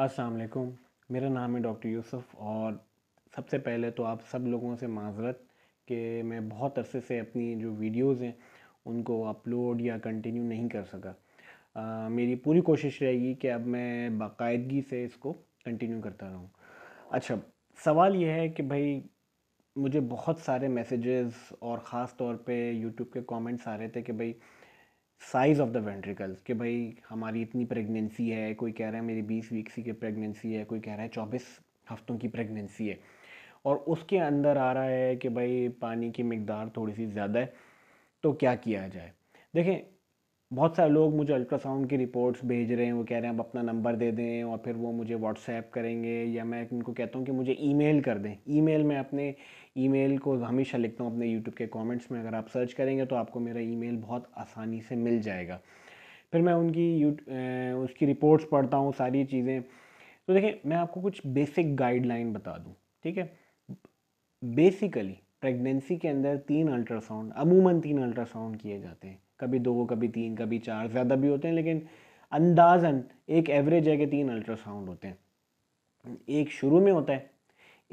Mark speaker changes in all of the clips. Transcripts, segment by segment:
Speaker 1: अस्सलाम वालेकुम मेरा नाम है डॉक्टर यूसुफ और सबसे पहले तो आप सब लोगों से माजरत कि मैं बहुत अरसे से अपनी जो वीडियोज़ हैं उनको अपलोड या कंटिन्यू नहीं कर सका आ, मेरी पूरी कोशिश रहेगी कि अब मैं बाकायदगी से इसको कंटिन्यू करता रहूँ अच्छा सवाल यह है कि भाई मुझे बहुत सारे मैसेजेस और ख़ास तौर पे यूट्यूब के कमेंट्स आ रहे थे कि भाई साइज़ ऑफ द वेंट्रिकल्स कि भाई हमारी इतनी प्रेगनेंसी है कोई कह रहा है मेरी बीस वीक्स की प्रेगनेंसी है कोई कह रहा है चौबीस हफ्तों की प्रेगनेंसी है और उसके अंदर आ रहा है कि भाई पानी की मकदार थोड़ी सी ज़्यादा है तो क्या किया जाए देखें बहुत सारे लोग मुझे अल्ट्रासाउंड की रिपोर्ट्स भेज रहे हैं वो कह रहे हैं आप अपना नंबर दे दें और फिर वो मुझे व्हाट्सएप करेंगे या मैं उनको कहता हूँ कि मुझे ईमेल कर दें ईमेल में अपने ईमेल को हमेशा लिखता हूँ अपने यूट्यूब के कमेंट्स में अगर आप सर्च करेंगे तो आपको मेरा ईमेल बहुत आसानी से मिल जाएगा फिर मैं उनकी यू उसकी रिपोर्ट्स पढ़ता हूँ सारी चीज़ें तो देखिए मैं आपको कुछ बेसिक गाइडलाइन बता दूँ ठीक है बेसिकली प्रेगनेंसी के अंदर तीन अल्ट्रासाउंड अमूमन तीन अल्ट्रासाउंड किए जाते हैं कभी दो कभी तीन कभी चार ज़्यादा भी होते हैं लेकिन अंदाजन एक एवरेज है कि तीन अल्ट्रासाउंड होते हैं एक शुरू में होता है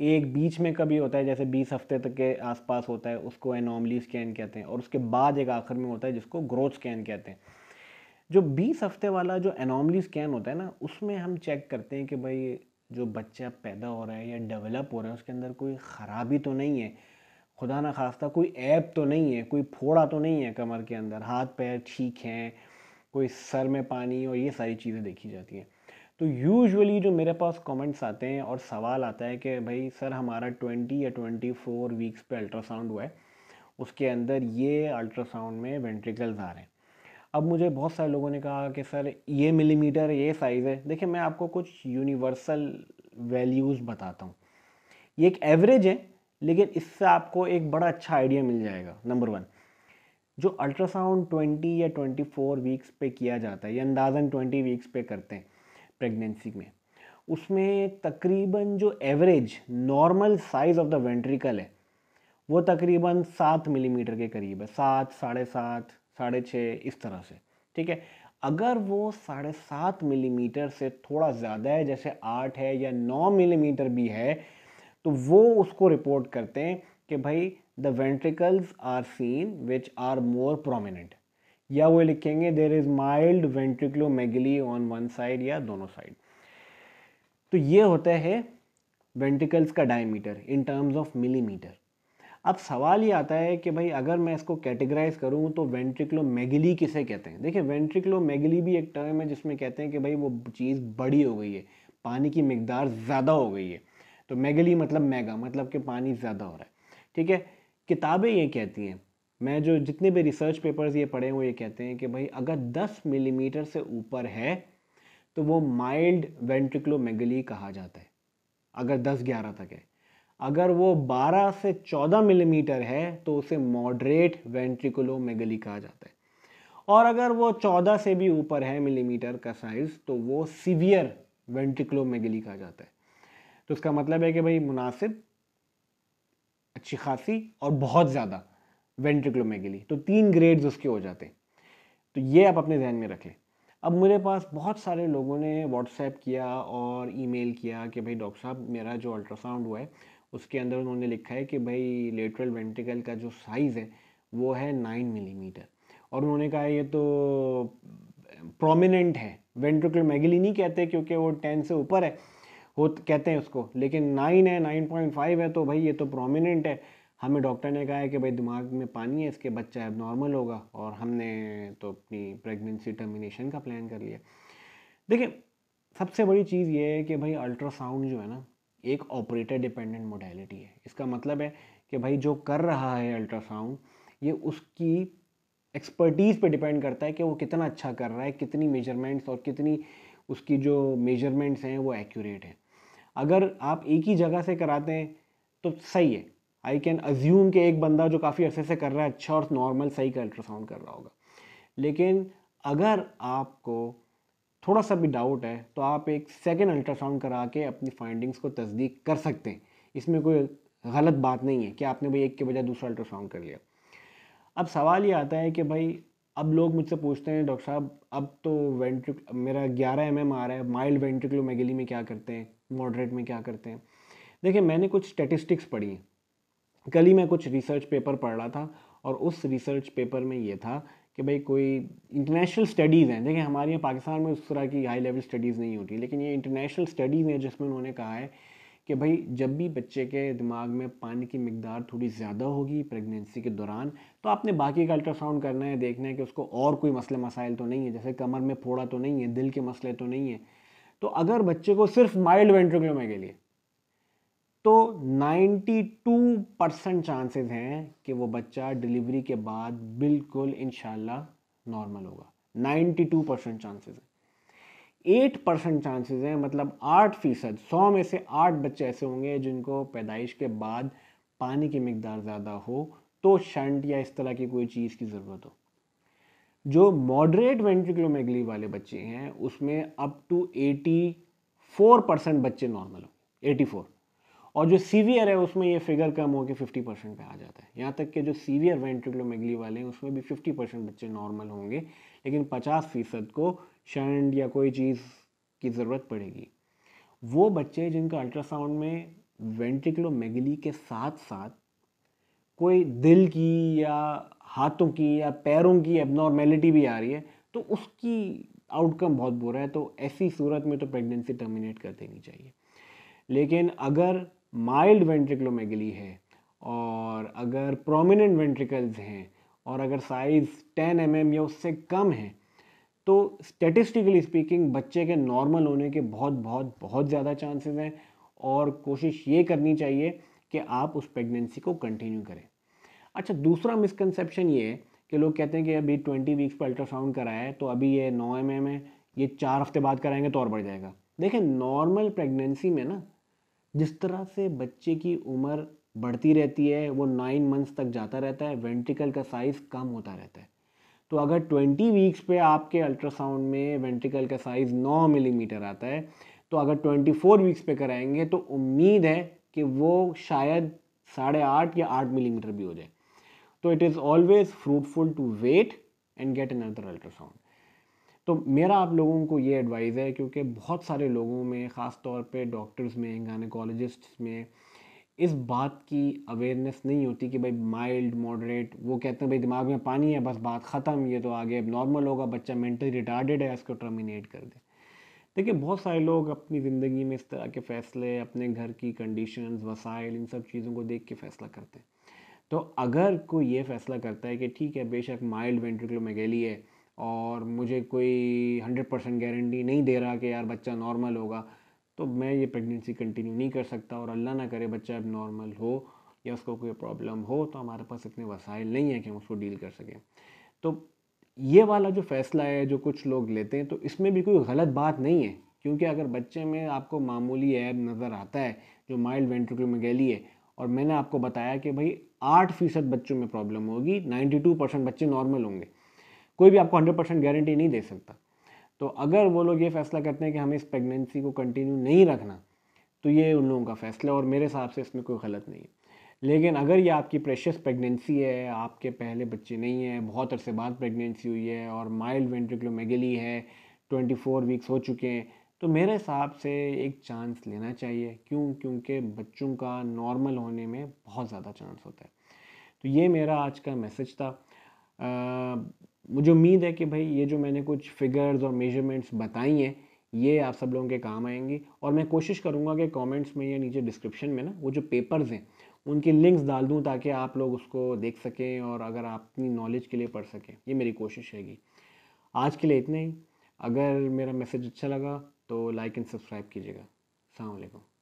Speaker 1: एक बीच में कभी होता है जैसे 20 हफ्ते तक के आसपास होता है उसको एनॉमली स्कैन कहते हैं और उसके बाद एक आखिर में होता है जिसको ग्रोथ स्कैन कहते हैं जो 20 हफ्ते वाला जो एनॉमली स्कैन होता है ना उसमें हम चेक करते हैं कि भाई जो बच्चा पैदा हो रहा है या डेवलप हो रहा है उसके अंदर कोई ख़राबी तो नहीं है खुदा ना खास्ता कोई ऐप तो नहीं है कोई फोड़ा तो नहीं है कमर के अंदर हाथ पैर ठीक हैं कोई सर में पानी और ये सारी चीज़ें देखी जाती हैं तो यूजुअली जो मेरे पास कमेंट्स आते हैं और सवाल आता है कि भाई सर हमारा 20 या 24 वीक्स पे अल्ट्रासाउंड हुआ है उसके अंदर ये अल्ट्रासाउंड में वेंट्रिकल्स आ रहे हैं अब मुझे बहुत सारे लोगों ने कहा कि सर ये मिलीमीटर ये साइज़ है देखिए मैं आपको कुछ यूनिवर्सल वैल्यूज़ बताता हूँ ये एक एवरेज है लेकिन इससे आपको एक बड़ा अच्छा आइडिया मिल जाएगा नंबर वन जो अल्ट्रासाउंड 20 या 24 वीक्स पे किया जाता है या अंदाजन 20 वीक्स पे करते हैं प्रेगनेंसी में उसमें तकरीबन जो average normal size of the ventricle है वो तकरीबन सात मिलीमीटर के करीब है सात साढ़े सात साढ़े छः इस तरह से ठीक है अगर वो साढ़े सात मिलीमीटर से थोड़ा ज़्यादा है जैसे आठ है या नौ मिलीमीटर भी है तो वो उसको रिपोर्ट करते हैं कि भाई the ventricles are seen which are more prominent या वो लिखेंगे there is mild ventriculomegaly on one side या दोनों साइड तो ये होता है वेंट्रिकल्स का diameter in terms of millimetre अब सवाल ये आता है कि भाई अगर मैं इसको कैटेगराइज करूँ तो मेगली किसे कहते हैं देखिए मैगली भी एक टर्म है जिसमें कहते हैं कि भाई वो चीज़ बड़ी हो गई है पानी की मकदार ज़्यादा हो गई है तो मेगली मतलब मेगा मतलब कि पानी ज़्यादा हो रहा है ठीक है किताबें ये कहती हैं मैं जो जितने भी रिसर्च पेपर्स ये पढ़े हुए ये कहते हैं कि भाई अगर 10 मिलीमीटर mm से ऊपर है तो वो माइल्ड वेंट्रिकुलोमेगली कहा जाता है अगर 10 11 तक है अगर वो 12 से 14 मिलीमीटर mm है तो उसे मॉडरेट वेंट्रिकुलोमेगली कहा जाता है और अगर वो 14 से भी ऊपर है मिलीमीटर mm का साइज़ तो वो सीवियर वेंट्रिकुलोमेगली कहा जाता है तो उसका मतलब है कि भाई मुनासिब अच्छी खासी और बहुत ज़्यादा वेंट्रिकुलोमेगली तो तीन ग्रेड्स उसके हो जाते हैं तो ये आप अपने जहन में रख लें अब मेरे पास बहुत सारे लोगों ने व्हाट्सएप किया और ईमेल किया कि भाई डॉक्टर साहब मेरा जो अल्ट्रासाउंड हुआ है उसके अंदर उन्होंने लिखा है कि भाई लेटरल वेंट्रिकल का जो साइज़ है वो है नाइन मिलीमीटर और उन्होंने कहा ये तो प्रोमिनेंट है वेंट्रिकुलर मैगली नहीं कहते क्योंकि वो टेन से ऊपर है वो कहते हैं उसको लेकिन नाइन है नाइन पॉइंट फाइव है तो भाई ये तो प्रोमिनेंट है हमें डॉक्टर ने कहा है कि भाई दिमाग में पानी है इसके बच्चा अब नॉर्मल होगा और हमने तो अपनी प्रेगनेंसी टर्मिनेशन का प्लान कर लिया देखिए सबसे बड़ी चीज़ ये है कि भाई अल्ट्रासाउंड जो है ना एक ऑपरेटर डिपेंडेंट मोडेलिटी है इसका मतलब है कि भाई जो कर रहा है अल्ट्रासाउंड ये उसकी एक्सपर्टीज़ पे डिपेंड करता है कि वो कितना अच्छा कर रहा है कितनी मेजरमेंट्स और कितनी उसकी जो मेजरमेंट्स हैं वो एक्यूरेट हैं अगर आप एक ही जगह से कराते हैं तो सही है आई कैन अज्यूम कि एक बंदा जो काफ़ी अरसे से कर रहा है अच्छा और नॉर्मल सही का अल्ट्रासाउंड कर रहा होगा लेकिन अगर आपको थोड़ा सा भी डाउट है तो आप एक सेकेंड अल्ट्रासाउंड करा के अपनी फाइंडिंग्स को तस्दीक कर सकते हैं इसमें कोई गलत बात नहीं है कि आपने भाई एक के बजाय दूसरा अल्ट्रासाउंड कर लिया अब सवाल ये आता है कि भाई अब लोग मुझसे पूछते हैं डॉक्टर साहब अब तो वेंट्रिक मेरा ग्यारह एम mm एम आ रहा है माइल्ड वेंट्रिकुलोमेगली में क्या करते हैं मॉडरेट में क्या करते हैं देखिए मैंने कुछ स्टेटिस्टिक्स पढ़ी हैं कल ही मैं कुछ रिसर्च पेपर पढ़ रहा था और उस रिसर्च पेपर में ये था कि भाई कोई इंटरनेशनल स्टडीज़ हैं देखिए हमारे यहाँ पाकिस्तान में उस तरह की हाई लेवल स्टडीज़ नहीं होती लेकिन ये इंटरनेशनल स्टडीज़ हैं जिसमें उन्होंने कहा है कि भाई जब भी बच्चे के दिमाग में पानी की मकदार थोड़ी ज़्यादा होगी प्रेगनेंसी के दौरान तो आपने बाकी का अल्ट्रासाउंड करना है देखना है कि उसको और कोई मसले मसाइल तो नहीं है जैसे कमर में फोड़ा तो नहीं है दिल के मसले तो नहीं है तो अगर बच्चे को सिर्फ माइल्ड वेंट्रिकुलोमा के लिए तो 92 परसेंट चांसेस हैं कि वो बच्चा डिलीवरी के बाद बिल्कुल इन नॉर्मल होगा 92 परसेंट चांसेज हैं एट परसेंट चांसेज हैं मतलब आठ फीसद सौ में से आठ बच्चे ऐसे होंगे जिनको पैदाइश के बाद पानी की मकदार ज़्यादा हो तो शंट या इस तरह की कोई चीज़ की ज़रूरत हो जो मॉडरेट वेंट्रिकुलोमेगली वाले बच्चे हैं उसमें अप टू 84 परसेंट बच्चे नॉर्मल हो 84 और जो सीवियर है उसमें ये फिगर कम हो के फिफ्टी परसेंट पर आ जाता है यहाँ तक कि जो सीवियर वेंट्रिकलोमेगली वाले हैं उसमें भी फिफ्टी परसेंट बच्चे नॉर्मल होंगे लेकिन पचास फीसद को शंड या कोई चीज़ की ज़रूरत पड़ेगी वो बच्चे जिनका अल्ट्रासाउंड में वेंट्रिकलोमेगली के साथ साथ कोई दिल की या हाथों की या पैरों की एबनॉर्मेलिटी भी आ रही है तो उसकी आउटकम बहुत बुरा है तो ऐसी सूरत में तो प्रेगनेंसी टर्मिनेट कर देनी चाहिए लेकिन अगर माइल्ड वेंट्रिकुलोमेगली है और अगर प्रोमिनेंट वेंट्रिकल्स हैं और अगर साइज़ 10 एम mm या उससे कम है तो स्टेटिस्टिकली स्पीकिंग बच्चे के नॉर्मल होने के बहुत बहुत बहुत ज़्यादा चांसेस हैं और कोशिश ये करनी चाहिए कि आप उस प्रेगनेंसी को कंटिन्यू करें अच्छा दूसरा मिसकनसेप्शन ये है कि लोग कहते हैं कि अभी ट्वेंटी वीक्स पर अल्ट्रासाउंड कराया है तो अभी ये नौ एम mm है ये चार हफ्ते बाद कराएंगे तो और बढ़ जाएगा देखें नॉर्मल प्रेगनेंसी में ना जिस तरह से बच्चे की उम्र बढ़ती रहती है वो नाइन मंथ्स तक जाता रहता है वेंट्रिकल का साइज़ कम होता रहता है तो अगर ट्वेंटी वीक्स पे आपके अल्ट्रासाउंड में वेंट्रिकल का साइज़ नौ मिलीमीटर आता है तो अगर ट्वेंटी फोर वीक्स पे कराएंगे तो उम्मीद है कि वो शायद साढ़े आठ या आठ मिलीमीटर भी हो जाए तो it is always fruitful to wait and get another ultrasound तो मेरा आप लोगों को ये एडवाइज़ है क्योंकि बहुत सारे लोगों में ख़ास तौर पे डॉक्टर्स में गायनकोलॉजिस्ट्स में इस बात की अवेयरनेस नहीं होती कि भाई माइल्ड मॉडरेट वो कहते हैं भाई दिमाग में पानी है बस बात ख़त्म ये तो आगे अब नॉर्मल होगा बच्चा मेंटली रिटार्डेड है इसको टर्मिनेट कर दे देखिए बहुत सारे लोग अपनी ज़िंदगी में इस तरह के फ़ैसले अपने घर की कंडीशन वसाइल इन सब चीज़ों को देख के फ़ैसला करते हैं तो अगर कोई ये फ़ैसला करता है कि ठीक है बेशक माइल्ड वेंट्रिकुलर मेगेली है और मुझे कोई हंड्रेड परसेंट गारंटी नहीं दे रहा कि यार बच्चा नॉर्मल होगा तो मैं ये प्रेगनेंसी कंटिन्यू नहीं कर सकता और अल्लाह ना करे बच्चा अब नॉर्मल हो या उसको कोई प्रॉब्लम हो तो हमारे पास इतने वसाइल नहीं है कि हम उसको डील कर सकें तो ये वाला जो फ़ैसला है जो कुछ लोग लेते हैं तो इसमें भी कोई गलत बात नहीं है क्योंकि अगर बच्चे में आपको मामूली ऐब नज़र आता है जो माइल्ड वेंट्रिकुलर गैली है और मैंने आपको बताया कि भाई आठ फ़ीसद बच्चों में प्रॉब्लम होगी नाइन्टी टू परसेंट बच्चे नॉर्मल होंगे कोई भी आपको हंड्रेड परसेंट गारंटी नहीं दे सकता तो अगर वो लोग ये फैसला करते हैं कि हमें इस प्रेगनेंसी को कंटिन्यू नहीं रखना तो ये उन लोगों का फैसला और मेरे हिसाब से इसमें कोई गलत नहीं है लेकिन अगर ये आपकी प्रेशियस प्रेगनेंसी है आपके पहले बच्चे नहीं हैं बहुत अरसे बाद प्रेगनेंसी हुई है और माइल्ड वेंट्रिकुलोमेगली है 24 वीक्स हो चुके हैं तो मेरे हिसाब से एक चांस लेना चाहिए क्यों क्योंकि बच्चों का नॉर्मल होने में बहुत ज़्यादा चांस होता है तो ये मेरा आज का मैसेज था मुझे उम्मीद है कि भाई ये जो मैंने कुछ फिगर्स और मेजरमेंट्स बताई हैं ये आप सब लोगों के काम आएंगी और मैं कोशिश करूँगा कि कमेंट्स में या नीचे डिस्क्रिप्शन में ना वो जो पेपर्स हैं उनकी लिंक्स डाल दूँ ताकि आप लोग उसको देख सकें और अगर आप अपनी नॉलेज के लिए पढ़ सकें ये मेरी कोशिश रहेगी आज के लिए इतना ही अगर मेरा मैसेज अच्छा लगा तो लाइक एंड सब्सक्राइब कीजिएगा अलकुम